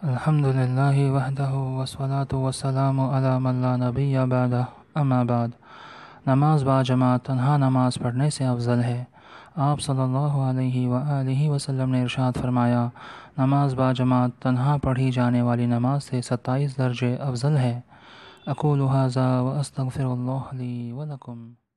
الحمد لله وحده والصلاة والسلام على من ला नबी بعده अमा बाद नमाज बाजमात तनहा नमाज पढ़ने से अफजल है आप सल्लल्लाहु अलैहि अलैहि वसल्लम ने इरशाद फरमाया नमाज बाजमात तनहा पढ़ी जाने वाली नमाज से सत्ताईस दर्जे अफजल है अकूल हाजा व अस्तफ़िर वलकुम